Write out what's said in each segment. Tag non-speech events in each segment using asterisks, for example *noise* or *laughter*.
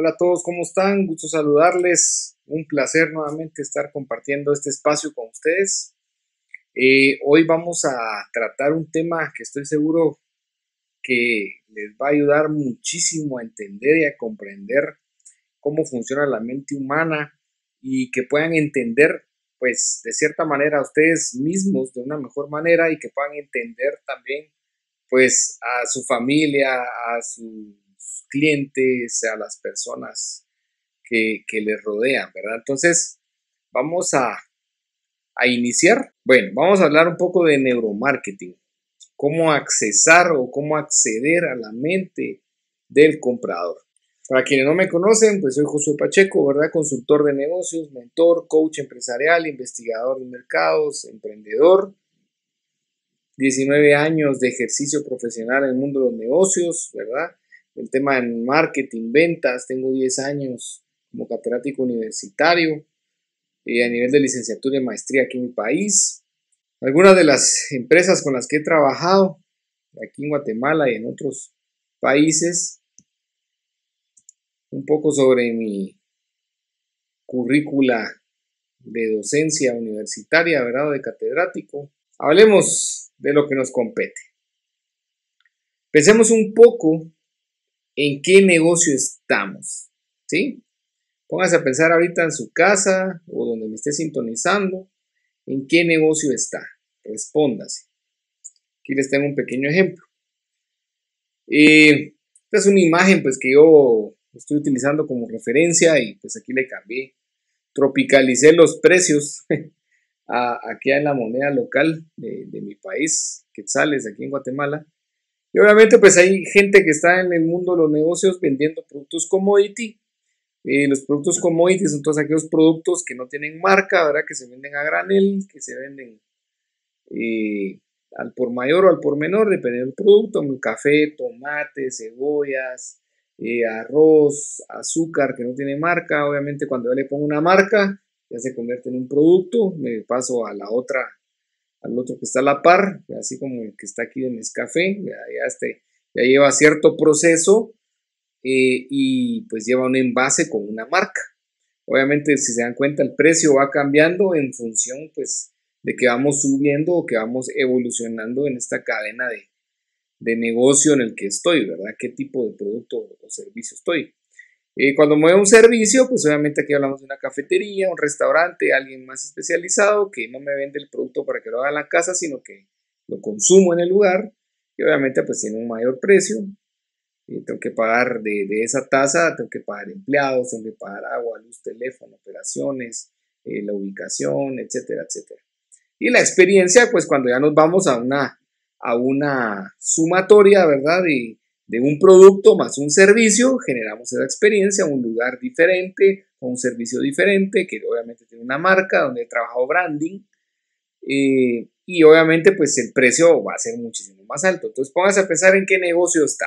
Hola a todos, ¿cómo están? Gusto saludarles. Un placer nuevamente estar compartiendo este espacio con ustedes. Eh, hoy vamos a tratar un tema que estoy seguro que les va a ayudar muchísimo a entender y a comprender cómo funciona la mente humana y que puedan entender, pues, de cierta manera a ustedes mismos de una mejor manera y que puedan entender también, pues, a su familia, a su clientes, a las personas que, les rodean, ¿verdad? Entonces, vamos a, iniciar. Bueno, vamos a hablar un poco de neuromarketing, cómo accesar o cómo acceder a la mente del comprador. Para quienes no me conocen, pues soy Josué Pacheco, ¿verdad? Consultor de negocios, mentor, coach empresarial, investigador de mercados, emprendedor. 19 años de ejercicio profesional en el mundo de los negocios, ¿verdad? el tema en marketing, ventas, tengo 10 años como catedrático universitario y a nivel de licenciatura y maestría aquí en mi país. Algunas de las empresas con las que he trabajado aquí en Guatemala y en otros países. Un poco sobre mi currícula de docencia universitaria, grado De catedrático. Hablemos de lo que nos compete. Pensemos un poco en qué negocio estamos, ¿sí? Póngase a pensar ahorita en su casa o donde me esté sintonizando, en qué negocio está. Respóndase. Aquí les tengo un pequeño ejemplo. Eh, esta es una imagen pues que yo estoy utilizando como referencia y pues aquí le cambié. Tropicalicé los precios *laughs* aquí en la moneda local de, de mi país, Quetzales, aquí en Guatemala. Y obviamente pues hay gente que está en el mundo de los negocios vendiendo productos commodity. y los productos commodity son todos aquellos productos que no tienen marca, ¿verdad? Que se venden a granel, que se venden eh, al por mayor o al por menor, depende del producto, café, tomate, cebollas, eh, arroz, azúcar que no tiene marca. Obviamente cuando yo le pongo una marca ya se convierte en un producto, me paso a la otra el otro que está a la par, así como el que está aquí en Nescafé, ya, ya, este, ya lleva cierto proceso eh, y pues lleva un envase con una marca. Obviamente, si se dan cuenta, el precio va cambiando en función pues de que vamos subiendo o que vamos evolucionando en esta cadena de, de negocio en el que estoy, ¿verdad? ¿Qué tipo de producto o servicio estoy? Y cuando mueve un servicio, pues obviamente aquí hablamos de una cafetería, un restaurante, alguien más especializado que no me vende el producto para que lo haga en la casa, sino que lo consumo en el lugar y obviamente pues tiene un mayor precio. tengo que pagar de, esa tasa, tengo que pagar empleados, tengo que pagar agua, luz, teléfono, operaciones, eh, la ubicación, etcétera, etcétera. Y la experiencia, pues cuando ya nos vamos a una, a una sumatoria, ¿verdad? de un producto más un servicio, generamos esa experiencia, un lugar diferente, con un servicio diferente, que obviamente tiene una marca donde he trabajado branding, eh, y obviamente pues el precio va a ser muchísimo más alto. Entonces pónganse a pensar en qué negocio está.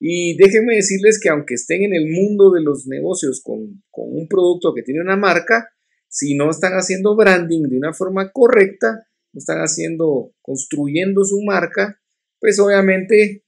Y déjenme decirles que aunque estén en el mundo de los negocios con, con un producto que tiene una marca, si no están haciendo branding de una forma correcta, no están haciendo, construyendo su marca, pues obviamente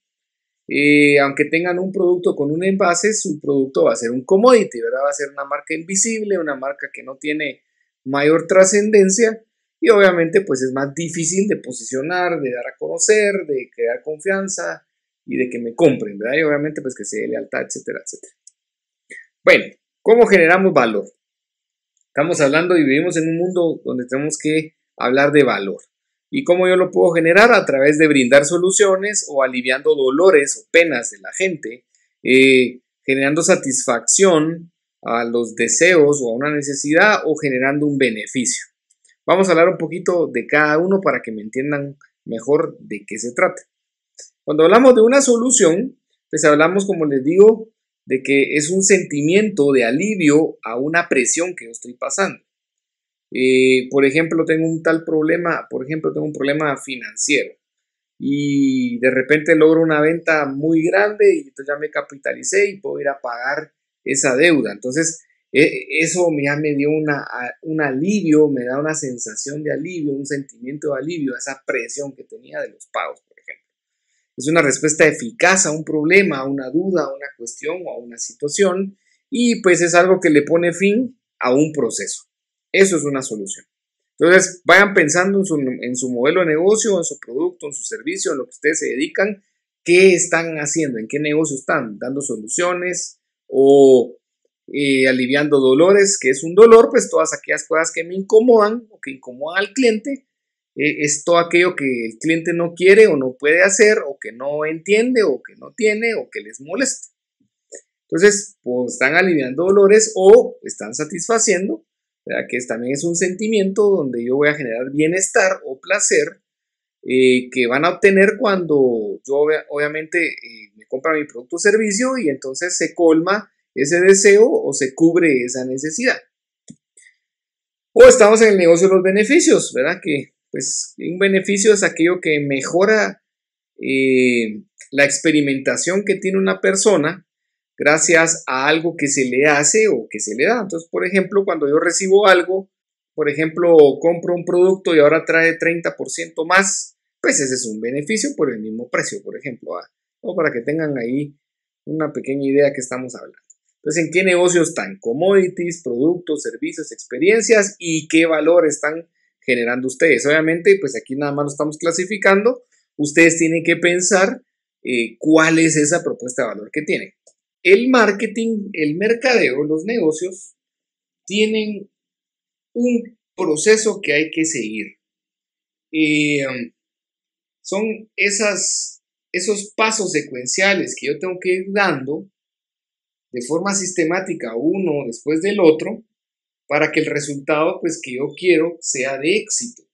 eh, aunque tengan un producto con un envase, su producto va a ser un commodity, ¿verdad? Va a ser una marca invisible, una marca que no tiene mayor trascendencia y obviamente pues es más difícil de posicionar, de dar a conocer, de crear confianza y de que me compren, ¿verdad? Y obviamente pues que se dé lealtad, etcétera, etcétera. Bueno, ¿cómo generamos valor? Estamos hablando y vivimos en un mundo donde tenemos que hablar de valor. ¿Y cómo yo lo puedo generar? A través de brindar soluciones o aliviando dolores o penas de la gente, eh, generando satisfacción a los deseos o a una necesidad o generando un beneficio. Vamos a hablar un poquito de cada uno para que me entiendan mejor de qué se trata. Cuando hablamos de una solución, pues hablamos, como les digo, de que es un sentimiento de alivio a una presión que yo estoy pasando. Eh, por ejemplo, tengo un tal problema, por ejemplo, tengo un problema financiero y de repente logro una venta muy grande y entonces ya me capitalicé y puedo ir a pagar esa deuda. Entonces, e, eso ya me dio un alivio, me da una sensación de alivio, un sentimiento de alivio, esa presión que tenía de los pagos, por ejemplo. Es una respuesta eficaz a un problema, a una duda, a una cuestión o a una situación y pues es algo que le pone fin a un proceso. Eso es una solución. Entonces, vayan pensando en su, modelo de negocio, en su producto, en su servicio, en lo que ustedes se dedican, qué están haciendo, en qué negocio están, dando soluciones o eh, aliviando dolores, que es un dolor, pues todas aquellas cosas que me incomodan o que incomodan al cliente, eh, es todo aquello que el cliente no quiere o no puede hacer o que no entiende o que no tiene o que les molesta. Entonces, pues, están aliviando dolores o están satisfaciendo que también es un sentimiento donde yo voy a generar bienestar o placer eh, que van a obtener cuando yo obviamente eh, me compra mi producto o servicio y entonces se colma ese deseo o se cubre esa necesidad. O estamos en el negocio de los beneficios, ¿verdad? Que pues un beneficio es aquello que mejora eh, la experimentación que tiene una persona gracias a algo que se le hace o que se le da. Entonces, por ejemplo, cuando yo recibo algo, por ejemplo, compro un producto y ahora trae 30% más, pues ese es un beneficio por el mismo precio, por ejemplo, ah, o para que tengan ahí una pequeña idea que estamos hablando. Entonces, ¿en qué negocios están? Commodities, productos, servicios, experiencias y qué valor están generando ustedes. Obviamente, pues aquí nada más lo estamos clasificando. Ustedes tienen que pensar eh, cuál es esa propuesta de valor que tienen. El marketing, el mercadeo, los negocios tienen un proceso que hay que seguir. Eh, um, son esas, esos pasos secuenciales que yo tengo que ir dando de forma sistemática uno después del otro para que el resultado pues que yo quiero sea de éxito.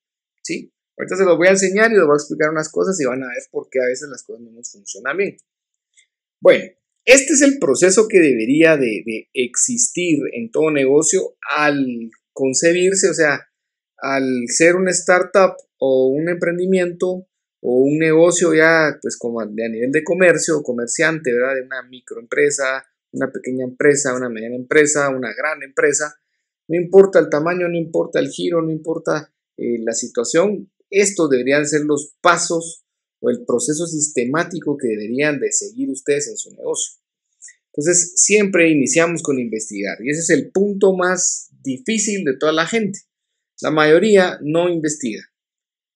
¿sí? Ahorita se los voy a enseñar y les voy a explicar unas cosas y van a ver por qué a veces las cosas no nos funcionan bien. Bueno, este es el proceso que debería de, existir en todo negocio al concebirse, o sea, al ser una startup o un emprendimiento o un negocio ya pues como a nivel de comercio, comerciante, ¿verdad? De una microempresa, una pequeña empresa, una mediana empresa, una gran empresa. No importa el tamaño, no importa el giro, no importa eh, la situación. Estos deberían ser los pasos o el proceso sistemático que deberían de seguir ustedes en su negocio. Entonces, siempre iniciamos con investigar y ese es el punto más difícil de toda la gente. La mayoría no investiga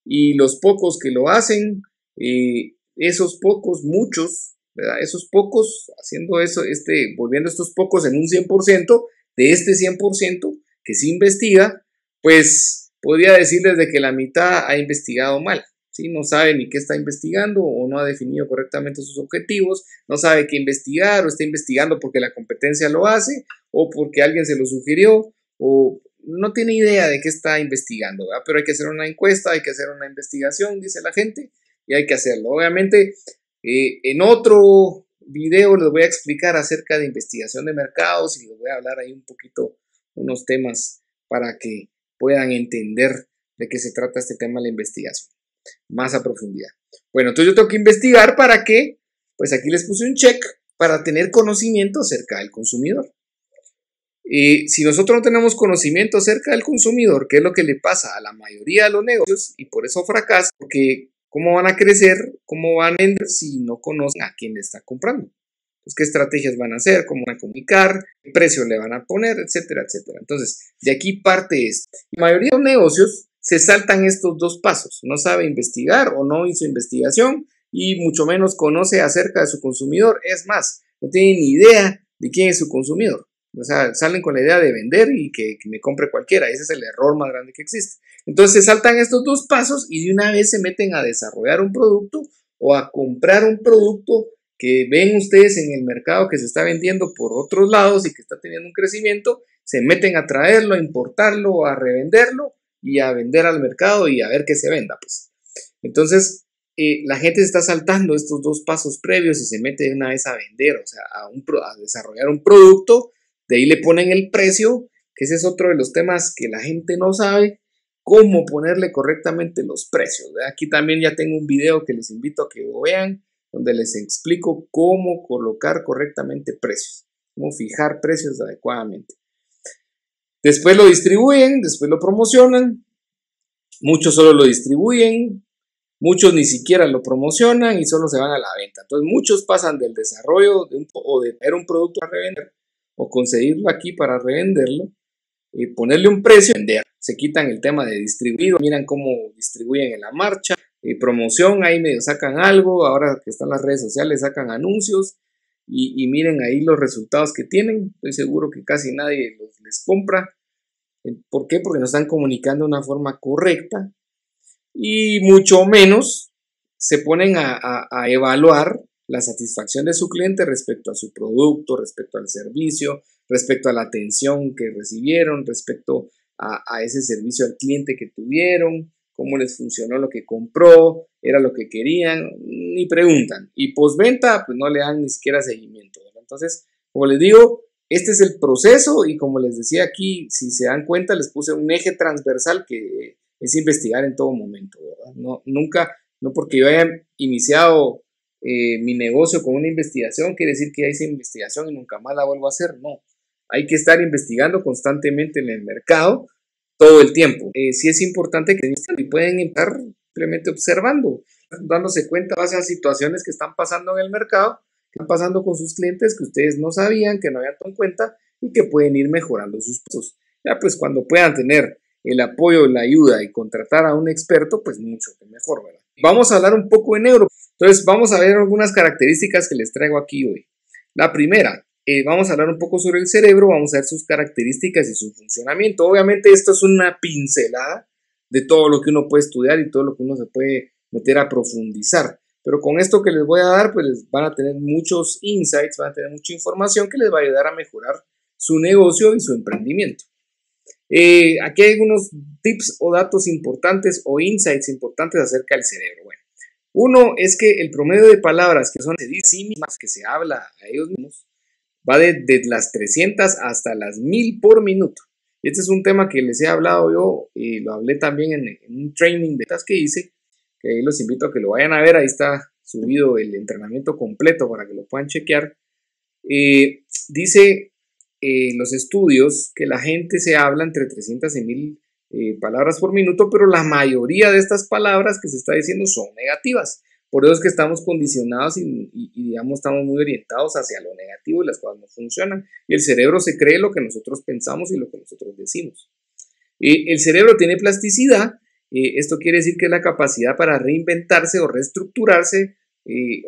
y los pocos que lo hacen, eh, esos pocos, muchos, esos pocos, haciendo eso, este, volviendo estos pocos en un 100%, de este 100% que se investiga, pues podría decirles de que la mitad ha investigado mal. Si no sabe ni qué está investigando o no ha definido correctamente sus objetivos, no sabe qué investigar o está investigando porque la competencia lo hace o porque alguien se lo sugirió o no tiene idea de qué está investigando, pero hay que hacer una encuesta, hay que hacer una investigación, dice la gente, y hay que hacerlo. Obviamente, eh, en otro video les voy a explicar acerca de investigación de mercados y les voy a hablar ahí un poquito unos temas para que puedan entender de qué se trata este tema de la investigación más a profundidad. Bueno, entonces yo tengo que investigar para qué pues aquí les puse un check para tener conocimiento acerca del consumidor. Y si nosotros no tenemos conocimiento acerca del consumidor, ¿Qué es lo que le pasa a la mayoría de los negocios y por eso fracasan. porque ¿cómo van a crecer? ¿Cómo van a vender si no conocen a quién le está comprando? Pues, ¿Qué estrategias van a hacer? ¿Cómo van a comunicar? ¿Qué precio le van a poner? Etcétera, etcétera. Entonces, de aquí parte esto la mayoría de los negocios se saltan estos dos pasos, no sabe investigar o no hizo investigación y mucho menos conoce acerca de su consumidor, es más, no tiene ni idea de quién es su consumidor. O sea, salen con la idea de vender y que, me compre cualquiera. Ese es el error más grande que existe. Entonces saltan estos dos pasos y de una vez se meten a desarrollar un producto o a comprar un producto que ven ustedes en el mercado que se está vendiendo por otros lados y que está teniendo un crecimiento, se meten a traerlo, a importarlo, a revenderlo y a vender al mercado y a ver qué se venda. Pues. Entonces, eh, la gente está saltando estos dos pasos previos y se mete una vez a vender, o sea, a, un desarrollar un producto, de ahí le ponen el precio, que ese es otro de los temas que la gente no sabe, cómo ponerle correctamente los precios. Aquí también ya tengo un video que les invito a que lo vean, donde les explico cómo colocar correctamente precios, cómo fijar precios adecuadamente. Después lo distribuyen, después lo promocionan. Muchos solo lo distribuyen, muchos ni siquiera lo promocionan y solo se van a la venta. Entonces muchos pasan del desarrollo de un, o de tener un producto a revender o conseguirlo aquí para revenderlo y ponerle un precio, Se quitan el tema de distribuido, miran cómo distribuyen en la marcha, y promoción, ahí medio sacan algo, ahora que están las redes sociales sacan anuncios, y, miren ahí los resultados que tienen. Estoy seguro que casi nadie los, les compra. Eh, ¿Por qué? Porque no están comunicando de una forma correcta y mucho menos se ponen a, evaluar la satisfacción de su cliente respecto a su producto, respecto al servicio, respecto a la atención que recibieron, respecto a ese servicio al cliente que tuvieron, cómo les funcionó lo que compró, era lo que querían, ni preguntan. Y postventa, pues no le dan ni siquiera seguimiento. Entonces, como les digo, este es el proceso y como les decía aquí, si se dan cuenta, les puse un eje transversal que es investigar en todo momento, No, nunca, no porque yo haya iniciado eh, mi negocio con una investigación, quiere decir que ya hice investigación y nunca más la vuelvo a hacer, no. Hay que estar investigando constantemente en el mercado todo el tiempo. Eh, sí es importante que y pueden estar simplemente observando, dándose cuenta de las situaciones que están pasando en el mercado, que están pasando con sus clientes que ustedes no sabían, que no habían tomado en cuenta y que pueden ir mejorando sus procesos. Ya pues cuando puedan tener el apoyo, la ayuda y contratar a un experto, pues mucho mejor, ¿verdad? Vamos a hablar un poco de negro. Entonces vamos a ver algunas características que les traigo aquí hoy. La primera, eh, vamos a hablar un poco sobre el cerebro, vamos a ver sus características y su funcionamiento. Obviamente esto es una pincelada de todo lo que uno puede estudiar y todo lo que uno se puede meter a profundizar. Pero con esto que les voy a dar, pues van a tener muchos insights, van a tener mucha información que les va a ayudar a mejorar su negocio y su emprendimiento. Eh, aquí hay algunos tips o datos importantes o insights importantes acerca del cerebro. Bueno, uno es que el promedio de palabras que son de sí mismas que se habla a ellos mismos va de, las 300 hasta las 1000 por minuto. Este es un tema que les he hablado yo y lo hablé también en, un training de tas que hice, que ahí los invito a que lo vayan a ver, ahí está subido el entrenamiento completo para que lo puedan chequear. Eh, dice eh, en los estudios que la gente se habla entre 300 y 1000 eh, palabras por minuto, pero la mayoría de estas palabras que se está diciendo son negativas. Por eso es que estamos condicionados y, digamos estamos muy orientados hacia lo negativo y las cosas no funcionan. Y el cerebro se cree lo que nosotros pensamos y lo que nosotros decimos. Eh, el cerebro tiene plasticidad, esto quiere decir que es la capacidad para reinventarse o reestructurarse.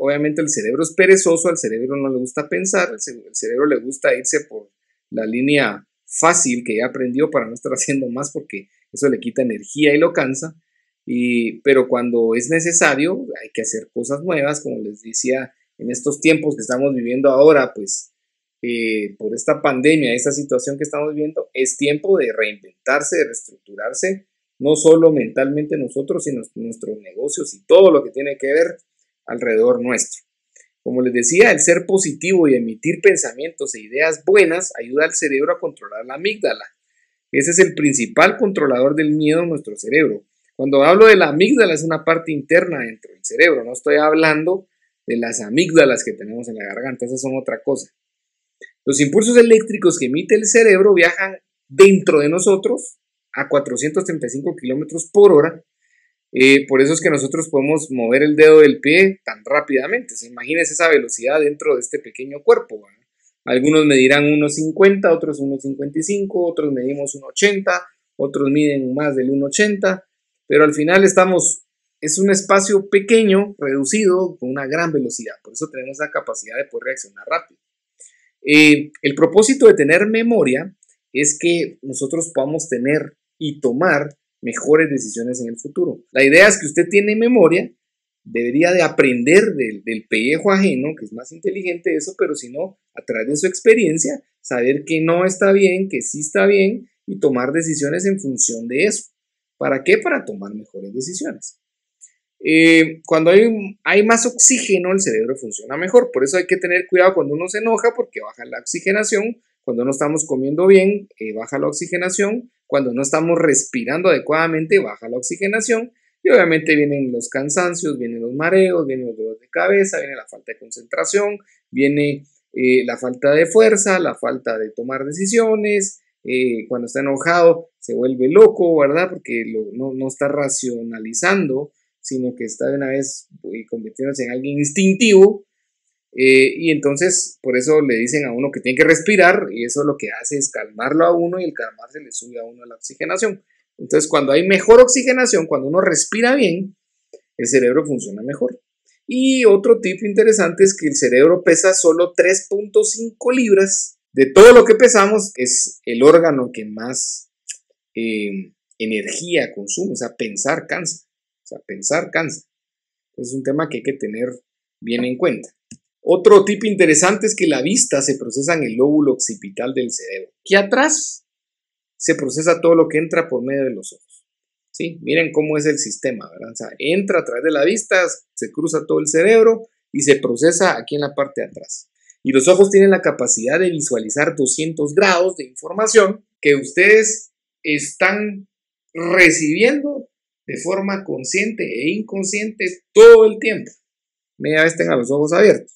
obviamente el cerebro es perezoso, al cerebro no le gusta pensar, el cerebro, cerebro le gusta irse por la línea fácil que ya aprendió para no estar *laughs* haciendo más porque eso le quita energía y lo cansa pero cuando es necesario, hay que hacer cosas nuevas, como les decía, en estos tiempos que estamos viviendo ahora, pues eh, por esta pandemia, esta situación que estamos viviendo, es tiempo de reinventarse, de reestructurarse, no solo mentalmente nosotros, sino nuestros negocios y todo lo que tiene que ver alrededor nuestro. Como les decía, el ser positivo y emitir pensamientos e ideas buenas ayuda al cerebro a controlar la amígdala. Ese es el principal controlador del miedo en nuestro cerebro. Cuando hablo de la amígdala es una parte interna dentro del cerebro, no estoy hablando de las amígdalas que tenemos en la garganta, esas son otra cosa. Los impulsos eléctricos que emite el cerebro viajan dentro de nosotros a 435 kilómetros por hora. Eh, por eso es que nosotros podemos mover el dedo del pie tan rápidamente. imagínense esa velocidad dentro de este pequeño cuerpo. Algunos medirán 1,50, otros 1,55, otros medimos 1,80, otros miden más del 1,80 pero al final estamos, es un espacio pequeño, reducido, con una gran velocidad, por eso tenemos la capacidad de poder reaccionar rápido. Eh, el propósito de tener memoria es que nosotros podamos tener y tomar mejores decisiones en el futuro. La idea es que usted tiene memoria, debería de aprender del, del pellejo ajeno, que es más inteligente eso, pero si no, a través de su experiencia, saber que no está bien, que sí está bien y tomar decisiones en función de eso. ¿Para qué? Para tomar mejores decisiones. Eh, cuando hay, más oxígeno, el cerebro funciona mejor. Por eso hay que tener cuidado cuando uno se enoja, porque baja la oxigenación. Cuando no estamos comiendo bien, eh, baja la oxigenación. Cuando no estamos respirando adecuadamente, baja la oxigenación. Y obviamente vienen los cansancios, vienen los mareos, vienen los dolores de cabeza, viene la falta de concentración, viene eh, la falta de fuerza, la falta de tomar decisiones, eh, cuando está enojado se vuelve loco, ¿verdad? Porque no, está racionalizando, sino que está de una vez eh, convirtiéndose en alguien instintivo. Eh, y entonces, por eso le dicen a uno que tiene que respirar, y eso lo que hace es calmarlo a uno, y el calmarse le sube a uno la oxigenación. Entonces, cuando hay mejor oxigenación, cuando uno respira bien, el cerebro funciona mejor. Y otro tip interesante es que el cerebro pesa solo 3.5 libras de todo lo que pensamos, es el órgano que más eh, energía consume, o sea, pensar cansa, o sea, pensar cansa. Es un tema que hay que tener bien en cuenta. Otro tip interesante es que la vista se procesa en el lóbulo occipital del cerebro. Que atrás se procesa todo lo que entra por medio de los ojos. Sí, miren cómo es el sistema, ¿verdad? O sea, entra a través de la vista, se cruza todo el cerebro y se procesa aquí en la parte de atrás. Y los ojos tienen la capacidad de visualizar 200 grados de información que ustedes están recibiendo de forma consciente e inconsciente todo el tiempo, media vez tengan los ojos abiertos.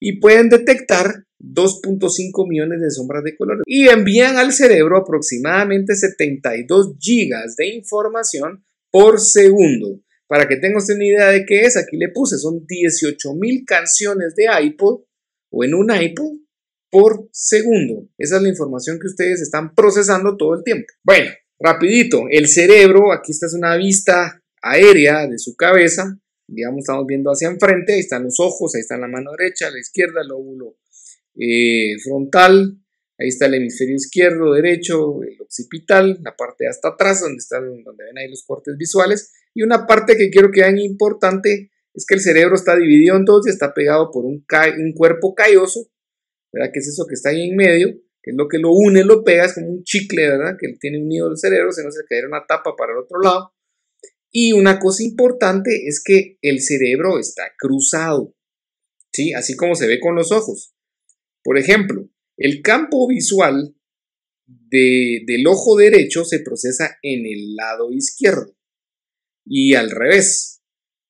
Y pueden detectar 2.5 millones de sombras de color. y envían al cerebro aproximadamente 72 gigas de información por segundo. Para que tengas una idea de qué es, aquí le puse, son 18 mil canciones de iPod o en un iPod por segundo. Esa es la información que ustedes están procesando todo el tiempo. Bueno, rapidito, el cerebro, aquí está es una vista aérea de su cabeza, digamos, estamos viendo hacia enfrente, ahí están los ojos, ahí está la mano derecha, la izquierda, el lóbulo eh, frontal, ahí está el hemisferio izquierdo, derecho, el occipital, la parte hasta atrás, donde, están, donde ven ahí los cortes visuales, y una parte que quiero que vean importante es que el cerebro está dividido en dos y está pegado por un, cuerpo calloso, ¿verdad? Que es eso que está ahí en medio, que es lo que lo une, lo pega, es como un chicle, ¿verdad? Que tiene unido el cerebro, se nos cae una tapa para el otro lado. Y una cosa importante es que el cerebro está cruzado, ¿sí? Así como se ve con los ojos. Por ejemplo, el campo visual del ojo derecho se procesa en el lado izquierdo y al revés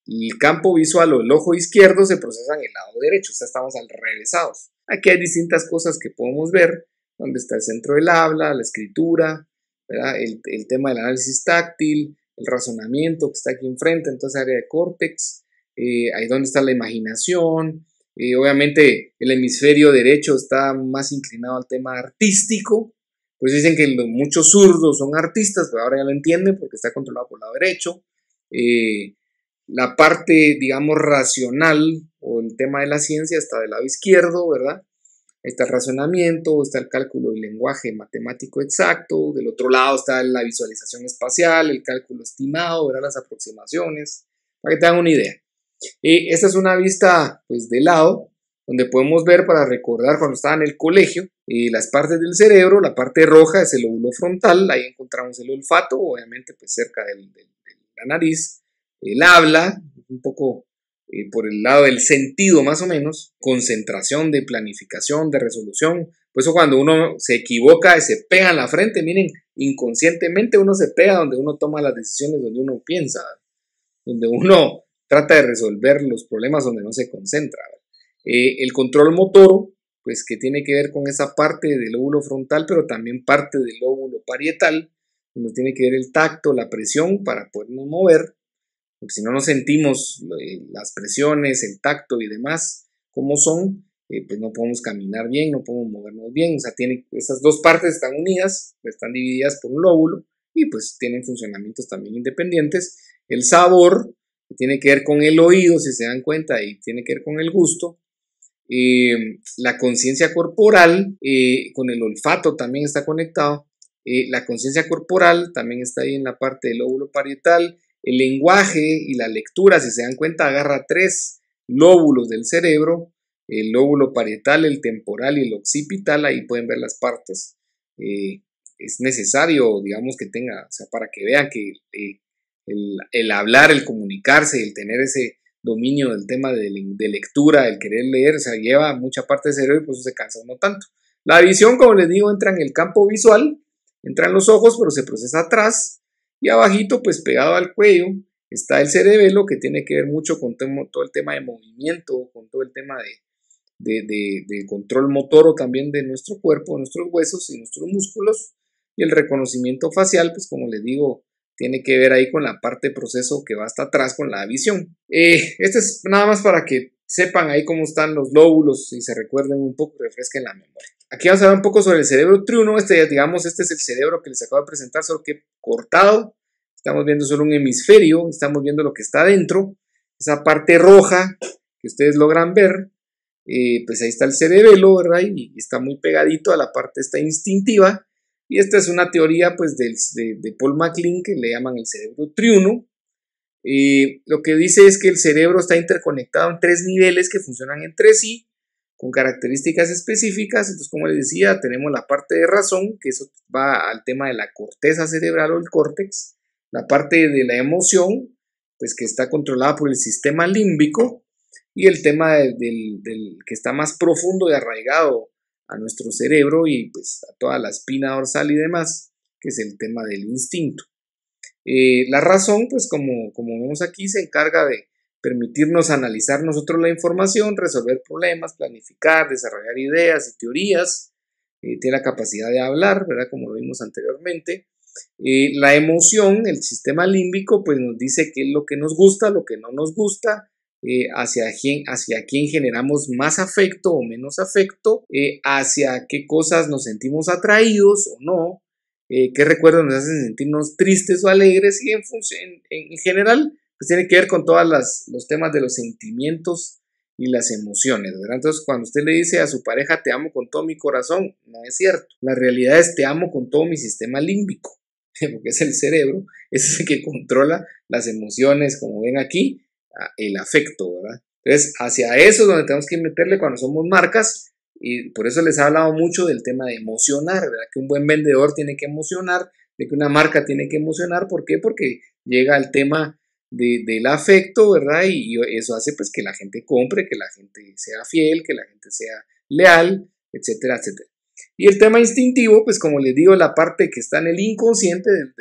el campo visual o el ojo izquierdo se procesa en el lado derecho, o sea, estamos al regresado. Aquí hay distintas cosas que podemos ver, donde está el centro del habla, la escritura, el, tema del análisis táctil, el razonamiento que está aquí enfrente, entonces área de córtex, eh, ahí donde está la imaginación, eh, obviamente el hemisferio derecho está más inclinado al tema artístico, pues dicen que muchos zurdos son artistas, pero ahora ya lo entienden porque está controlado por el lado derecho. Eh, la parte, digamos, racional o el tema de la ciencia está del lado izquierdo, ¿verdad? Está el razonamiento, está el cálculo y lenguaje matemático exacto, del otro lado está la visualización espacial, el cálculo estimado, ¿verdad? Las aproximaciones, para que tengan una idea. Y esta es una vista, pues, de lado, donde podemos ver para recordar cuando estaba en el colegio y las partes del cerebro, la parte roja es el lóbulo frontal, ahí encontramos el olfato, obviamente pues cerca del, de la nariz, el habla, un poco eh, por el lado del sentido más o menos, concentración de planificación, de resolución. Por eso cuando uno se equivoca, y se pega en la frente, miren, inconscientemente uno se pega donde uno toma las decisiones, donde uno piensa, donde uno trata de resolver los problemas, donde no se concentra. Eh, el control motor, pues que tiene que ver con esa parte del lóbulo frontal, pero también parte del lóbulo parietal, donde tiene que ver el tacto, la presión para podernos mover, porque si no nos sentimos eh, las presiones, el tacto y demás, como son, eh, pues no podemos caminar bien, no podemos movernos bien, o sea, esas dos partes están unidas, están divididas por un lóbulo y pues tienen funcionamientos también independientes. El sabor, tiene que ver con el oído, si se dan cuenta, y tiene que ver con el gusto. Eh, la conciencia corporal, con el olfato también está conectado. la conciencia corporal también está ahí en la parte del lóbulo parietal, el lenguaje y la lectura, si se dan cuenta, agarra tres lóbulos del cerebro, el lóbulo parietal, el temporal y el occipital, ahí pueden ver las partes. Eh, es necesario, digamos, que tenga, o sea, para que vean que eh, el, hablar, el comunicarse, el tener ese dominio del tema de, lectura, el querer leer, o sea, lleva mucha parte del cerebro y por eso se cansa uno tanto. La visión, como les digo, entra en el campo visual, entra en los ojos, pero se procesa atrás, y abajito, pues pegado al cuello, está el cerebelo, que tiene que ver mucho con todo el tema de movimiento, con todo el tema de, de, de, o control también de nuestro cuerpo, nuestros huesos y nuestros músculos. Y el reconocimiento facial, pues como les digo, tiene que ver ahí con la parte de proceso que va hasta atrás con la visión. Eh, este es nada más para que sepan ahí cómo están los lóbulos y se recuerden un poco, refresquen la memoria. Aquí vamos a hablar un poco sobre el cerebro triuno. Este, digamos, este es el cerebro que les acabo de presentar, solo que cortado. Estamos viendo solo un hemisferio, estamos viendo lo que está adentro. Esa parte roja que ustedes logran ver, eh, pues ahí está el cerebelo, ¿verdad? Y, está muy pegadito a la parte esta instintiva. Y esta es una teoría pues de, Paul MacLean que le llaman el cerebro triuno. Eh, lo que dice es que el cerebro está interconectado en tres niveles que funcionan entre sí con características específicas. Entonces, como les decía, tenemos la parte de razón, que eso va al tema de la corteza cerebral o el córtex, la parte de la emoción, pues que está controlada por el sistema límbico, y el tema del, que está más profundo y arraigado a nuestro cerebro y pues a toda la espina dorsal y demás, que es el tema del instinto. Eh, la razón, pues como, como vemos aquí, se encarga de permitirnos analizar nosotros la información, resolver problemas, planificar, desarrollar ideas y teorías, eh, tiene la capacidad de hablar, ¿verdad? Como lo vimos anteriormente. Eh, la emoción, el sistema límbico, pues nos dice qué es lo que nos gusta, lo que no nos gusta, eh, hacia, quién, hacia generamos más afecto o menos afecto, hacia qué cosas nos sentimos atraídos o no, qué recuerdos nos hacen sentirnos tristes o alegres y en general pues tiene que ver con todos los temas de los sentimientos y las emociones, ¿verdad? Entonces, cuando usted le dice a su pareja te amo con todo mi corazón, no es cierto. La realidad es te amo con todo mi sistema límbico, *laughs* porque es el cerebro, *laughs* es el que controla las emociones, como ven aquí, el afecto, ¿verdad? Entonces, hacia eso es donde tenemos que meterle cuando somos marcas, y por eso les he hablado mucho del tema de emocionar, ¿verdad? Que un buen vendedor tiene que emocionar, de que una marca tiene que emocionar, ¿por qué? Porque llega al tema del afecto, ¿verdad? Y, eso hace pues que la gente compre, que la gente sea fiel, que la gente sea leal, etcétera, etcétera. Y el tema instintivo, pues como les digo, la parte que está en el inconsciente del,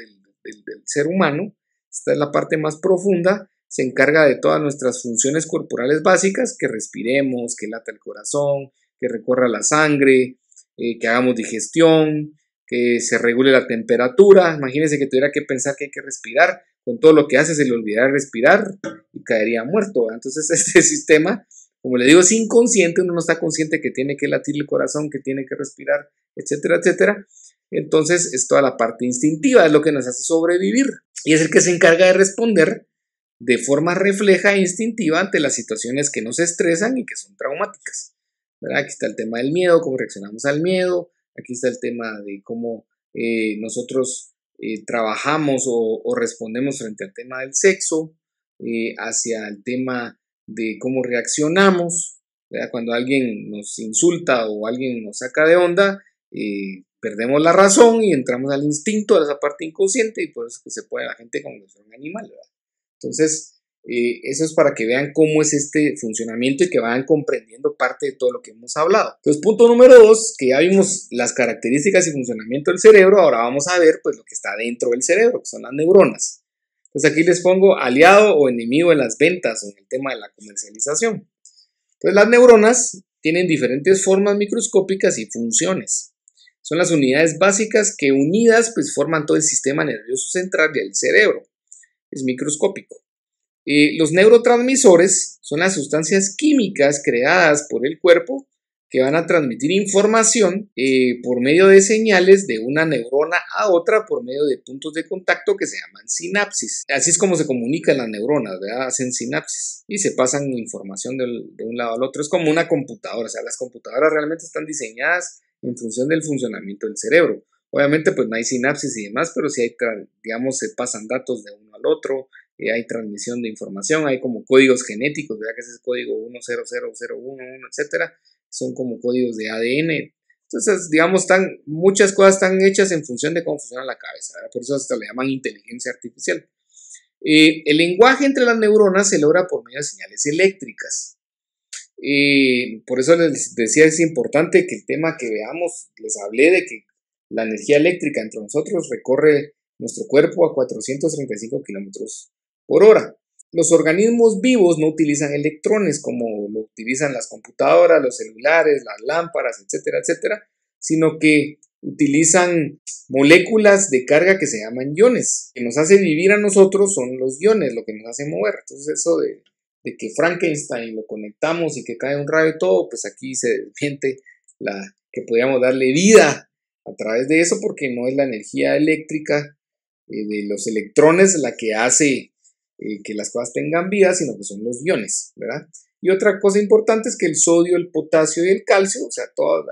ser humano, esta es la parte más profunda, se encarga de todas nuestras funciones corporales básicas, que respiremos, que lata el corazón, que recorra la sangre, eh, que hagamos digestión, que se regule la temperatura. Imagínense que tuviera que pensar que hay que respirar, con todo lo que hace se le olvidará respirar y caería muerto. Entonces *laughs* este sistema, como le digo, es inconsciente, uno no está consciente que tiene que latir el corazón, que tiene que respirar, etcétera, etcétera. Entonces es toda la parte instintiva, es lo que nos hace sobrevivir y es el que se encarga de responder de forma refleja e instintiva ante las situaciones que nos estresan y que son traumáticas. Aquí está el tema del miedo, cómo reaccionamos al miedo, aquí está el tema de cómo eh, nosotros eh, trabajamos o, respondemos frente al tema del sexo, eh, hacia el tema de cómo reaccionamos. Cuando alguien nos insulta o alguien nos saca de onda, eh, perdemos la razón y entramos al instinto, a esa parte inconsciente, y por eso se puede la gente como un animal. Entonces, eh, eso es para que vean cómo es este funcionamiento y que vayan comprendiendo parte de todo lo que hemos hablado. Entonces, punto número dos, que ya vimos las características y funcionamiento del cerebro, ahora vamos a ver pues lo que está dentro del cerebro, que son las neuronas. Entonces aquí les pongo aliado o enemigo en las ventas o en el tema de la comercialización. Entonces las neuronas tienen diferentes formas microscópicas y funciones. Son las unidades básicas que unidas pues forman todo el sistema nervioso central del cerebro. Es microscópico. Eh, los neurotransmisores son las sustancias químicas creadas por el cuerpo que van a transmitir información eh, por medio de señales de una neurona a otra por medio de puntos de contacto que se llaman sinapsis. Así es como se comunican las neuronas, Hacen sinapsis y se pasan información de un lado al otro. Es como una computadora, o sea, las computadoras realmente están diseñadas en función del funcionamiento del cerebro. Obviamente, pues no hay sinapsis y demás, pero sí hay, digamos, se pasan datos de uno al otro, eh, hay transmisión de información, hay como códigos genéticos, ¿verdad? Que es el código 100011, etcétera, son como códigos de ADN. Entonces, digamos, muchas cosas están hechas en función de cómo funciona la cabeza, Por eso hasta le llaman inteligencia artificial. Eh, el lenguaje entre las neuronas se logra por medio de señales eléctricas. Eh, por eso les decía, es importante que el tema que veamos, les hablé de que la energía eléctrica entre nosotros recorre nuestro cuerpo a 435 kilómetros por hora. Los organismos vivos no utilizan electrones como lo utilizan las computadoras, los celulares, las lámparas, etcétera, etcétera, sino que utilizan moléculas de carga que se llaman iones. que nos hace vivir a nosotros son los iones, lo que nos hace mover. Entonces eso de, que Frankenstein lo conectamos y que cae un rayo todo, pues aquí se desmiente la que podíamos darle vida a través de eso porque no es la energía eléctrica eh, de los electrones la que hace eh, que las cosas tengan vida, sino que son los iones, ¿verdad? Y otra cosa importante es que el sodio, el potasio y el calcio, o sea,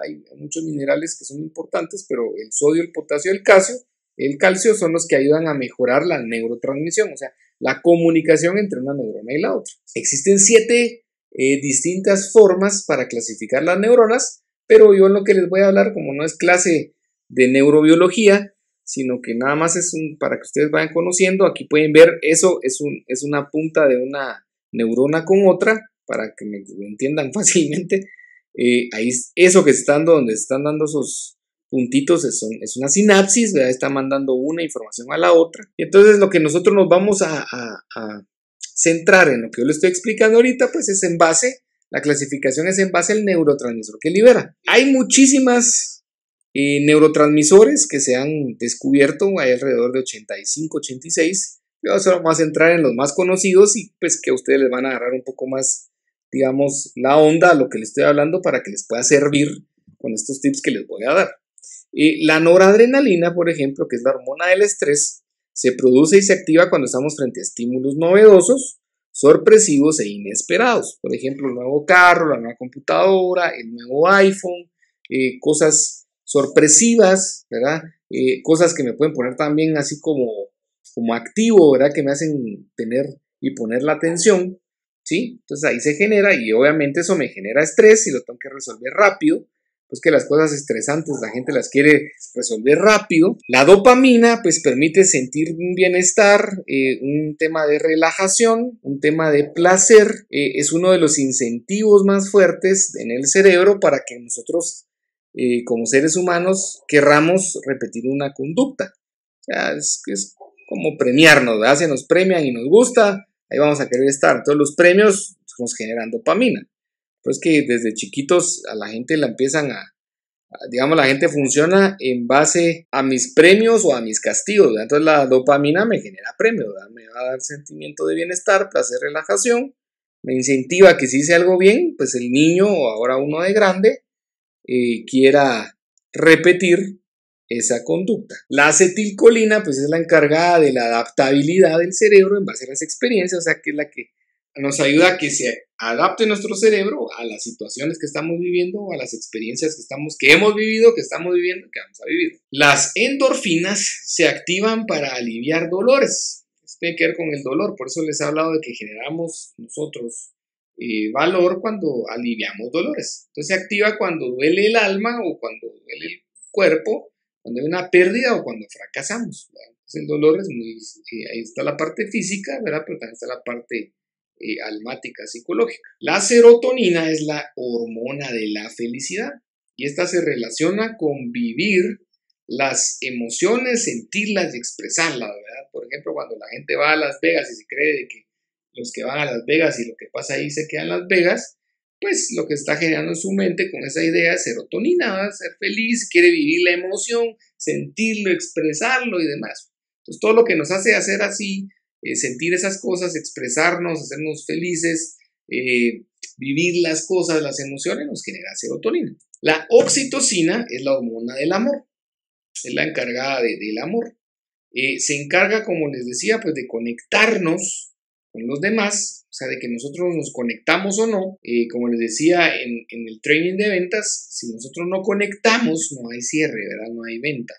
hay muchos minerales que son importantes, pero el sodio, el potasio y el calcio, el calcio son los que ayudan a mejorar la neurotransmisión, o sea, la comunicación entre una neurona y la otra. Existen siete eh, distintas formas para clasificar las neuronas, pero yo en lo que les voy a hablar, como no es clase de neurobiología, sino que nada más es un, para que ustedes vayan conociendo, aquí pueden ver, eso es, un, es una punta de una neurona con otra, para que me entiendan *laughs* fácilmente, eh, ahí eso que están donde están dando esos puntitos es, es una sinapsis, ¿verdad? está mandando una información a la otra. entonces lo que nosotros nos vamos a, a centrar en lo que yo le estoy explicando ahorita, pues es en base, la clasificación es en base al neurotransmisor que libera. Hay muchísimas neurotransmisores que se han descubierto, hay alrededor de 85, 86. Pero vamos a entrar en los más conocidos y pues que a ustedes les van a agarrar un poco más, digamos, la onda a lo que les estoy hablando para que les pueda servir con estos tips que les voy a dar. la noradrenalina, por ejemplo, que es la hormona del estrés, se produce y se activa cuando estamos frente a estímulos novedosos, sorpresivos e inesperados. Por ejemplo, el nuevo carro, la nueva computadora, el nuevo iPhone, eh, cosas sorpresivas, ¿verdad? Eh, cosas que me pueden poner también así como, como activo, ¿verdad? Que me hacen tener y poner la atención, ¿sí? Entonces ahí se genera y obviamente eso me genera estrés y lo tengo que resolver rápido. Pues que las cosas estresantes la gente las quiere resolver rápido. La dopamina pues permite sentir un bienestar, eh, un tema de relajación, un tema de placer. Eh, es uno de los incentivos más fuertes en el cerebro para que nosotros eh, como seres humanos querramos repetir una conducta. es, como premiarnos, se nos premian y nos gusta, ahí vamos a querer estar. Entonces los premios nos generan dopamina. Pues que desde chiquitos a la gente la empiezan a, digamos, la gente funciona en base a mis premios o a mis castigos. Entonces la dopamina me genera premios, me va a dar sentimiento de bienestar, placer, relajación, me incentiva que si hice algo bien, pues el niño o ahora uno de grande eh, quiera repetir esa conducta. La acetilcolina pues es la encargada de la adaptabilidad del cerebro en base a las experiencias, o sea que es la que nos ayuda a que se adapte nuestro cerebro a las situaciones que estamos viviendo, a las experiencias que estamos que hemos vivido, que estamos viviendo, que vamos a vivir. Las endorfinas se activan para aliviar dolores. Esto tiene que ver con el dolor, por eso les he hablado de que generamos nosotros eh, valor cuando aliviamos dolores. Entonces se activa cuando duele el alma o cuando duele el cuerpo, cuando hay una pérdida o cuando fracasamos. Entonces el dolor es muy... ahí está la parte física, ¿verdad? Pero también está la parte eh, almática, psicológica. La serotonina es la hormona de la felicidad y esta se relaciona con vivir las emociones, sentirlas y expresarlas, ¿verdad? Por ejemplo, cuando la gente va a Las Vegas y se cree que los que van a Las Vegas y lo que pasa ahí se quedan en Las Vegas, pues lo que está generando en su mente con esa idea es serotonina, va ser feliz, quiere vivir la emoción, sentirlo, expresarlo y demás. Entonces todo lo que nos hace hacer así, eh, sentir esas cosas, expresarnos, hacernos felices, eh, vivir las cosas, las emociones, nos genera serotonina. La oxitocina es la hormona del amor, es la encargada de, del amor. Eh, se encarga, como les decía, pues de conectarnos con los demás, o sea, de que nosotros nos conectamos o no. Eh, como les decía en, el training de ventas, si nosotros no conectamos, no hay cierre, ¿verdad? No hay venta.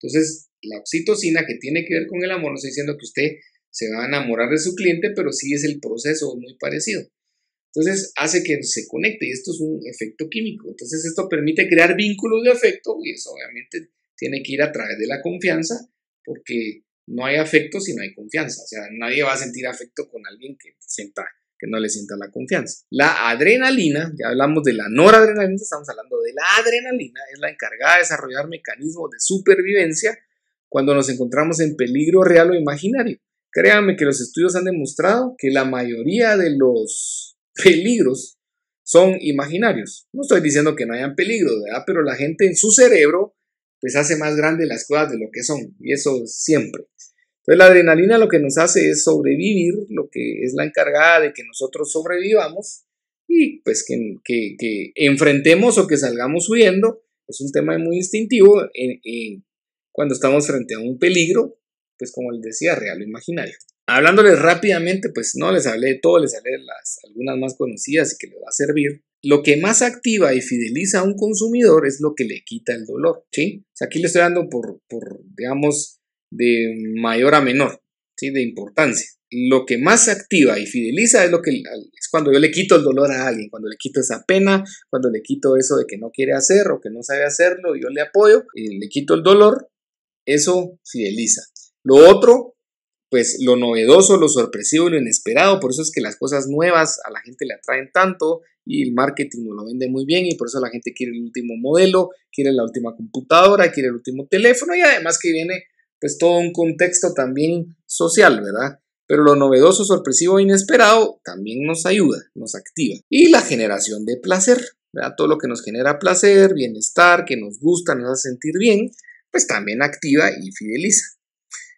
Entonces, la oxitocina que tiene que ver con el amor, no estoy diciendo que usted se va a enamorar de su cliente, pero sí es el proceso muy parecido. Entonces, hace que se conecte y esto es un efecto químico. Entonces, esto permite crear vínculos de afecto y eso obviamente tiene que ir a través de la confianza porque no hay afecto si no hay confianza. O sea, nadie va a sentir afecto con alguien que que no le sienta la confianza. La adrenalina, ya hablamos de la noradrenalina, estamos hablando de la adrenalina, es la encargada de desarrollar mecanismos de supervivencia cuando nos encontramos en peligro real o imaginario. Créanme que los estudios han demostrado que la mayoría de los peligros son imaginarios. No estoy diciendo que no hayan peligro, Pero la gente en su cerebro pues hace más grandes las cosas de lo que son, y eso siempre. Entonces la adrenalina lo que nos hace es sobrevivir, lo que es la encargada de que nosotros sobrevivamos y pues que, que, enfrentemos o que salgamos huyendo. Es un tema muy instintivo en, eh, eh, cuando estamos frente a un peligro, pues como les decía, real o imaginario. Hablándoles rápidamente, pues no les hablé de todo, les hablé de las, algunas más conocidas y que les va a servir. Lo que más activa y fideliza a un consumidor es lo que le quita el dolor, ¿sí? O sea, aquí le estoy dando por, por digamos, de mayor a menor, ¿sí? de importancia. Lo que más activa y fideliza es, lo que, es cuando yo le quito el dolor a alguien, cuando le quito esa pena, cuando le quito eso de que no quiere hacer o que no sabe hacerlo, yo le apoyo, y eh, le quito el dolor, eso fideliza. Lo otro, pues lo novedoso, lo sorpresivo, lo inesperado, por eso es que las cosas nuevas a la gente le atraen tanto y el marketing no lo vende muy bien y por eso la gente quiere el último modelo, quiere la última computadora, quiere el último teléfono y además que viene pues todo un contexto también social, ¿verdad? Pero lo novedoso, sorpresivo e inesperado también nos ayuda, nos activa. Y la generación de placer, ¿verdad? Todo lo que nos genera placer, bienestar, que nos gusta, nos hace sentir bien, pues también activa y fideliza.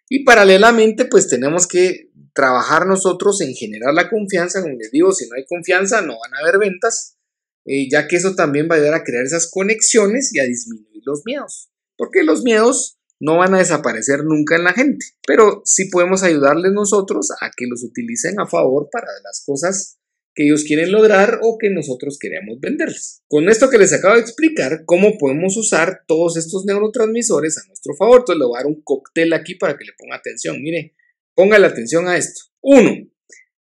Y paralelamente, pues tenemos que trabajar nosotros en generar la confianza. Como les digo, si no hay confianza, no van a haber ventas, eh, ya que eso también va a ayudar a crear esas conexiones y a disminuir los miedos. Porque los miedos no van a desaparecer nunca en la gente, pero sí podemos ayudarles nosotros a que los utilicen a favor para las cosas que ellos quieren lograr o que nosotros queremos venderles. Con esto que les acabo de explicar, cómo podemos usar todos estos neurotransmisores a nuestro favor. Entonces le voy a dar un cóctel aquí para que le ponga atención. Mire, ponga la atención a esto. Uno,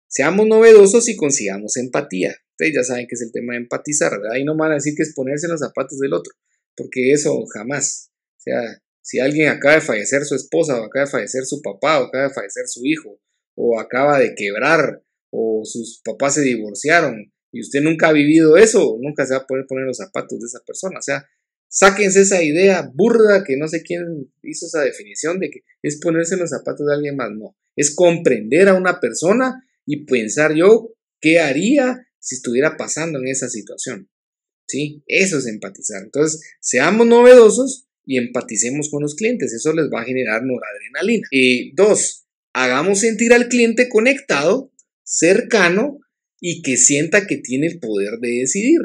seamos novedosos y consigamos empatía. Ustedes ya saben que es el tema de empatizar, ¿verdad? Y no van a decir que es ponerse en los zapatos del otro, porque eso jamás. O sea, si alguien acaba de fallecer su esposa, o acaba de fallecer su papá, o acaba de fallecer su hijo, o acaba de quebrar, o sus papás se divorciaron, y usted nunca ha vivido eso, nunca se va a poder poner los zapatos de esa persona. O sea, sáquense esa idea burda que no sé quién hizo esa definición de que es ponerse los zapatos de alguien más. No, es comprender a una persona y pensar yo qué haría si estuviera pasando en esa situación. ¿Sí? Eso es empatizar. Entonces, seamos novedosos, y empaticemos con los clientes. Eso les va a generar noradrenalina. Y dos, hagamos sentir al cliente conectado, cercano y que sienta que tiene el poder de decidir.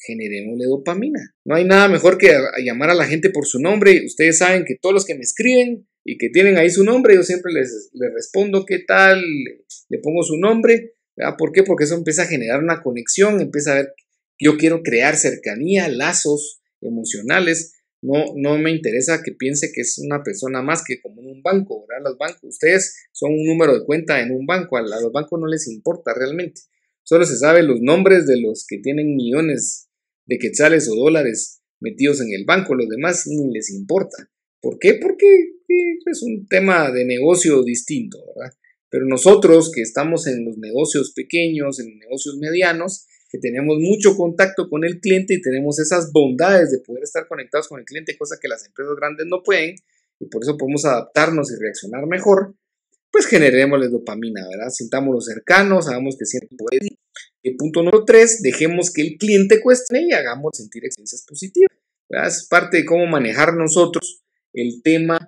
Generémosle dopamina. No hay nada mejor que llamar a la gente por su nombre. Ustedes saben que todos los que me escriben y que tienen ahí su nombre, yo siempre les, respondo qué tal, le pongo su nombre. ¿Por qué? Porque eso empieza a generar una conexión, empieza a ver, yo quiero crear cercanía, lazos emocionales no, no me interesa que piense que es una persona más que como en un banco, Los bancos, ustedes son un número de cuenta en un banco, a, los bancos no les importa realmente. Solo se sabe los nombres de los que tienen millones de quetzales o dólares metidos en el banco, los demás ni les importa. ¿Por qué? Porque es un tema de negocio distinto, ¿verdad? Pero nosotros que estamos en los negocios pequeños, en los negocios medianos, que tenemos mucho contacto con el cliente y tenemos esas bondades de poder estar conectados con el cliente, cosa que las empresas grandes no pueden, y por eso podemos adaptarnos y reaccionar mejor, pues la dopamina, ¿verdad? Sintámoslo cercanos, hagamos que siempre puede Y punto número tres, dejemos que el cliente cuestione y hagamos sentir experiencias positivas. Es parte de cómo manejar nosotros el tema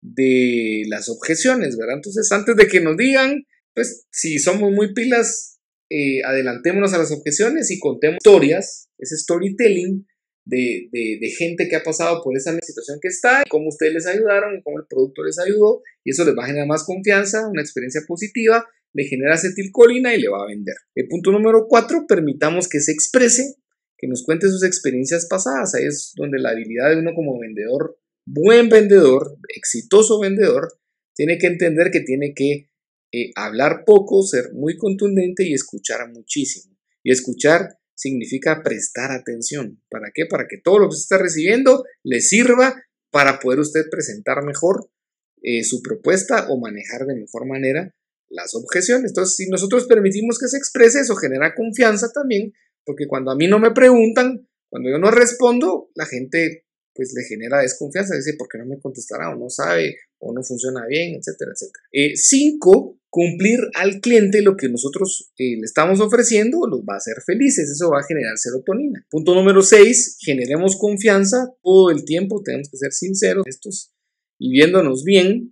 de las objeciones, ¿verdad? Entonces, antes de que nos digan, pues si somos muy pilas, eh, adelantémonos a las objeciones y contemos historias, ese storytelling de, gente que ha pasado por esa situación que está, y cómo ustedes les ayudaron, y cómo el producto les ayudó, y eso les va a generar más confianza, una experiencia positiva, le genera acetilcolina y le va a vender. El punto número cuatro, permitamos que se exprese, que nos cuente sus experiencias pasadas, ahí es donde la habilidad de uno como vendedor, buen vendedor, exitoso vendedor, tiene que entender que tiene que eh, hablar poco, ser muy contundente y escuchar muchísimo. Y escuchar significa prestar atención. ¿Para qué? Para que todo lo que usted está recibiendo le sirva para poder usted presentar mejor eh, su propuesta o manejar de mejor manera las objeciones. Entonces, si nosotros permitimos que se exprese, eso genera confianza también, porque cuando a mí no me preguntan, cuando yo no respondo, la gente pues le genera desconfianza, dice, ¿por qué no me contestará? O no sabe, o no funciona bien, etcétera, etcétera. Eh, cinco, cumplir al cliente lo que nosotros eh, le estamos ofreciendo los va a hacer felices, eso va a generar serotonina. Punto número seis, generemos confianza todo el tiempo, tenemos que ser sinceros estos y viéndonos bien.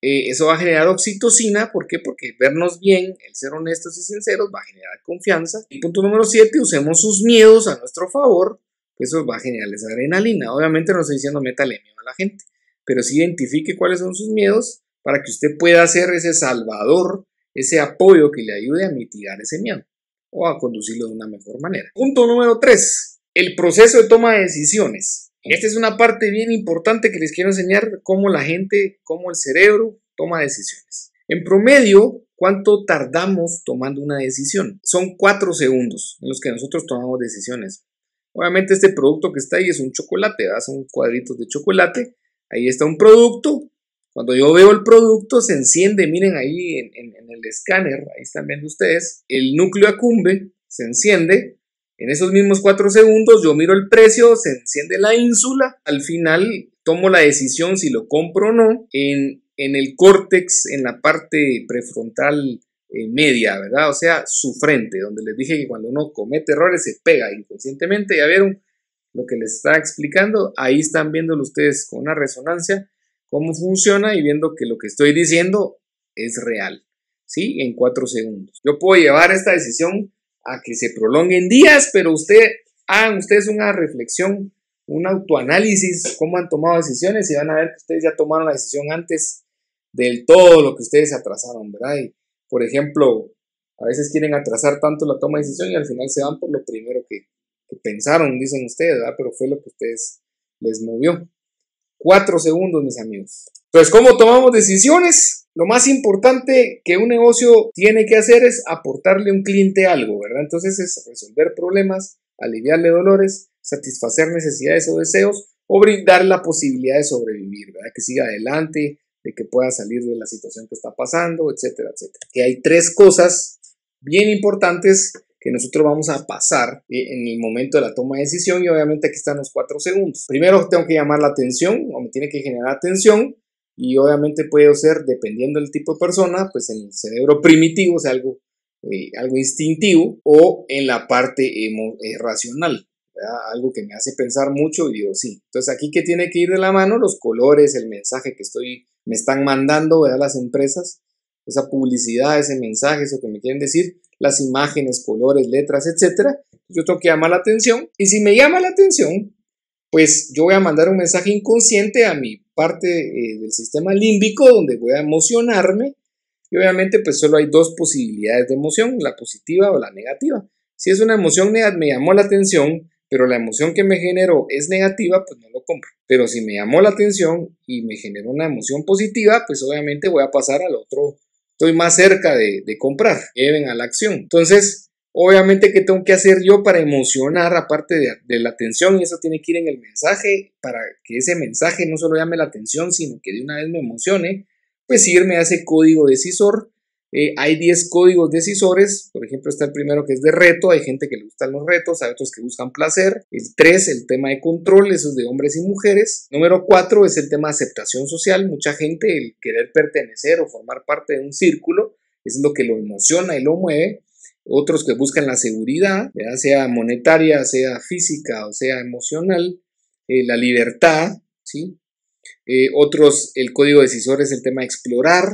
Eh, eso va a generar oxitocina, ¿por qué? Porque vernos bien, el ser honestos y sinceros va a generar confianza. Y punto número siete, usemos sus miedos a nuestro favor eso va a esa adrenalina. Obviamente no estoy diciendo métale miedo a la gente, pero sí identifique cuáles son sus miedos para que usted pueda ser ese salvador, ese apoyo que le ayude a mitigar ese miedo o a conducirlo de una mejor manera. Punto número 3. El proceso de toma de decisiones. Esta es una parte bien importante que les quiero enseñar cómo la gente, cómo el cerebro toma decisiones. En promedio, ¿cuánto tardamos tomando una decisión? Son cuatro segundos en los que nosotros tomamos decisiones. Obviamente este producto que está ahí es un chocolate, son cuadritos de chocolate. Ahí está un producto. Cuando yo veo el producto se enciende, miren ahí en, el escáner, ahí están viendo ustedes, el núcleo acumbe se enciende. En esos mismos cuatro segundos yo miro el precio, se enciende la ínsula. Al final tomo la decisión si lo compro o no. en el córtex, en la parte prefrontal en eh, media, ¿verdad? O sea, su frente, donde les dije que cuando uno comete errores se pega inconscientemente. Ya vieron lo que les estaba explicando. Ahí están viéndolo ustedes con una resonancia cómo funciona y viendo que lo que estoy diciendo es real, ¿sí? En cuatro segundos. Yo puedo llevar esta decisión a que se prolongue en días, pero usted, hagan ah, ustedes una reflexión, un autoanálisis, cómo han tomado decisiones y van a ver que ustedes ya tomaron la decisión antes del todo lo que ustedes atrasaron, ¿verdad? Por ejemplo, a veces quieren atrasar tanto la toma de decisión y al final se van por lo primero que, pensaron, dicen ustedes, ¿verdad? Pero fue lo que ustedes les movió. Cuatro segundos, mis amigos. Entonces, ¿cómo tomamos decisiones? Lo más importante que un negocio tiene que hacer es aportarle a un cliente algo, ¿verdad? Entonces es resolver problemas, aliviarle dolores, satisfacer necesidades o deseos o brindar la posibilidad de sobrevivir, ¿verdad? Que siga adelante, de que pueda salir de la situación que está pasando, etcétera, etcétera. Que hay tres cosas bien importantes que nosotros vamos a pasar e-, en el momento de la toma de decisión y obviamente aquí están los cuatro segundos. Primero tengo que llamar la atención o me tiene que generar atención y obviamente puede ser, dependiendo del tipo de persona, pues en el cerebro primitivo, o sea, algo, eh, algo instintivo o en la parte eh, racional. Algo que me hace pensar mucho y digo, sí. Entonces aquí que tiene que ir de la mano los colores, el mensaje que estoy me están mandando a las empresas, esa publicidad, ese mensaje, eso que me quieren decir, las imágenes, colores, letras, etcétera. Yo tengo que llamar la atención y si me llama la atención, pues yo voy a mandar un mensaje inconsciente a mi parte eh, del sistema límbico donde voy a emocionarme y obviamente pues solo hay dos posibilidades de emoción, la positiva o la negativa. Si es una emoción me llamó la atención, pero la emoción que me generó es negativa, pues no lo compro. Pero si me llamó la atención y me generó una emoción positiva, pues obviamente voy a pasar al otro. Estoy más cerca de, comprar. Lleven a la acción. Entonces, obviamente, ¿qué tengo que hacer yo para emocionar aparte de, de, la atención? Y eso tiene que ir en el mensaje para que ese mensaje no solo llame la atención, sino que de una vez me emocione. Pues irme a ese código decisor eh, hay 10 códigos decisores, por ejemplo está el primero que es de reto, hay gente que le gustan los retos, hay otros que buscan placer. El 3, el tema de control, eso es de hombres y mujeres. Número 4 es el tema de aceptación social, mucha gente el querer pertenecer o formar parte de un círculo, es lo que lo emociona y lo mueve. Otros que buscan la seguridad, sea monetaria, sea física o sea emocional. Eh, la libertad, ¿sí? Eh, otros, el código decisor es el tema de explorar,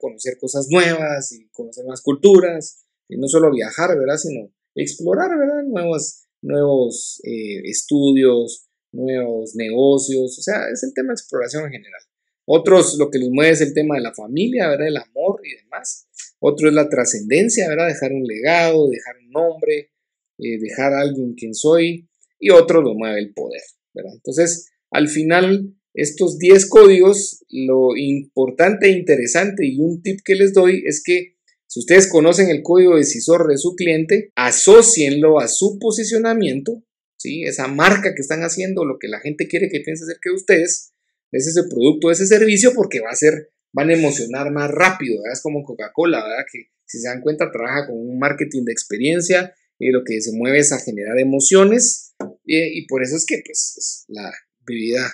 Conocer cosas nuevas y conocer más culturas, y no solo viajar, ¿verdad? Sino explorar, ¿verdad? Nuevos, nuevos eh, estudios, nuevos negocios, o sea, es el tema de exploración en general. Otros lo que les mueve es el tema de la familia, ¿verdad? El amor y demás. Otro es la trascendencia, ¿verdad? Dejar un legado, dejar un nombre, eh, dejar a alguien quien soy. Y otro lo mueve el poder, ¿verdad? Entonces, al final, estos 10 códigos, lo importante e interesante y un tip que les doy es que si ustedes conocen el código decisor de su cliente, asocienlo a su posicionamiento, ¿sí? esa marca que están haciendo, lo que la gente quiere que piense acerca de ustedes, es ese producto, ese servicio, porque va a ser, van a emocionar más rápido, es como Coca-Cola, que si se dan cuenta trabaja con un marketing de experiencia y lo que se mueve es a generar emociones eh, y por eso es que pues, la bebida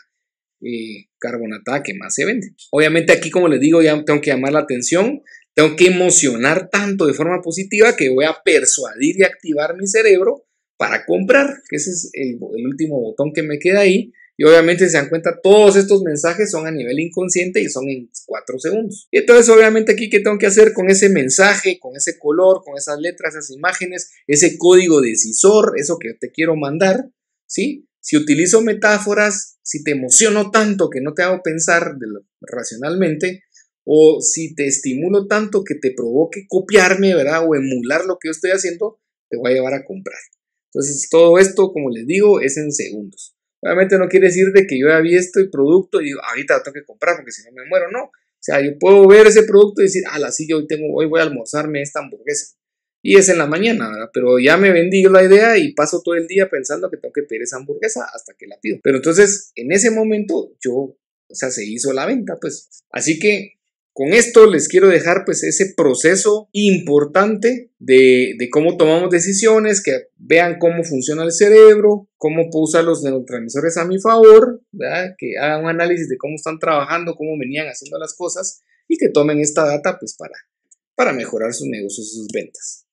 eh, carbonatada que más se vende. Obviamente aquí, como les digo, ya tengo que llamar la atención, tengo que emocionar tanto de forma positiva que voy a persuadir y activar mi cerebro para comprar, que ese es el, último botón que me queda ahí, y obviamente se dan cuenta, todos estos mensajes son a nivel inconsciente y son en cuatro segundos. Y entonces obviamente aquí, que tengo que hacer con ese mensaje, con ese color, con esas letras, esas imágenes, ese código decisor, eso que te quiero mandar? ¿Sí? si utilizo metáforas, si te emociono tanto que no te hago pensar racionalmente, o si te estimulo tanto que te provoque copiarme, ¿verdad? O emular lo que yo estoy haciendo, te voy a llevar a comprar. Entonces, todo esto, como les digo, es en segundos. Obviamente no quiere decir de que yo había visto este el producto y digo, ah, ahorita tengo que comprar porque si no me muero, no. O sea, yo puedo ver ese producto y decir, ah, la sí, yo hoy, tengo, hoy voy a almorzarme esta hamburguesa y es en la mañana, Pero ya me vendí la idea y paso todo el día pensando que tengo que pedir esa hamburguesa hasta que la pido. Pero entonces, en ese momento, yo, o sea, se hizo la venta, pues. Así que con esto les quiero dejar pues ese proceso importante de, cómo tomamos decisiones, que vean cómo funciona el cerebro, cómo puedo los neurotransmisores a mi favor, que hagan un análisis de cómo están trabajando, cómo venían haciendo las cosas y que tomen esta data pues para, para mejorar sus negocios y sus ventas.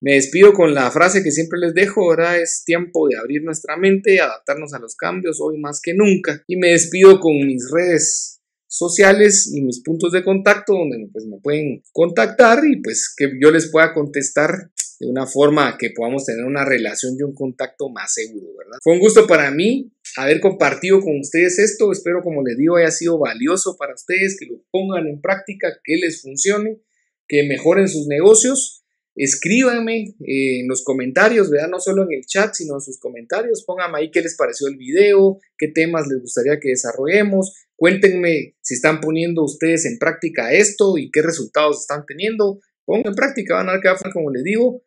Me despido con la frase que siempre les dejo, ahora es tiempo de abrir nuestra mente y adaptarnos a los cambios hoy más que nunca. Y me despido con mis redes sociales y mis puntos de contacto donde pues, me pueden contactar y pues que yo les pueda contestar de una forma que podamos tener una relación y un contacto más seguro, ¿verdad? Fue un gusto para mí haber compartido con ustedes esto, espero como les digo haya sido valioso para ustedes, que lo pongan en práctica, que les funcione, que mejoren sus negocios escríbanme eh, en los comentarios, ¿verdad? no solo en el chat, sino en sus comentarios. Pónganme ahí qué les pareció el video, qué temas les gustaría que desarrollemos. Cuéntenme si están poniendo ustedes en práctica esto y qué resultados están teniendo. Pongan en práctica, van a ver que, como les digo,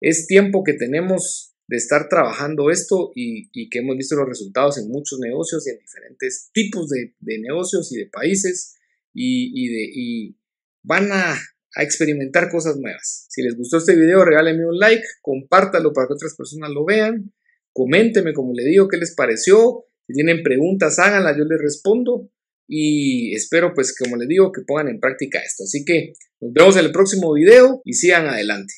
es tiempo que tenemos de estar trabajando esto y, que hemos visto los resultados en muchos negocios y en diferentes tipos de, negocios y de países y, y, de, y van a a experimentar cosas nuevas. Si les gustó este video, regálenme un like, compártalo para que otras personas lo vean, coméntenme como le digo qué les pareció, si tienen preguntas háganlas, yo les respondo y espero pues como les digo que pongan en práctica esto. Así que nos vemos en el próximo video y sigan adelante.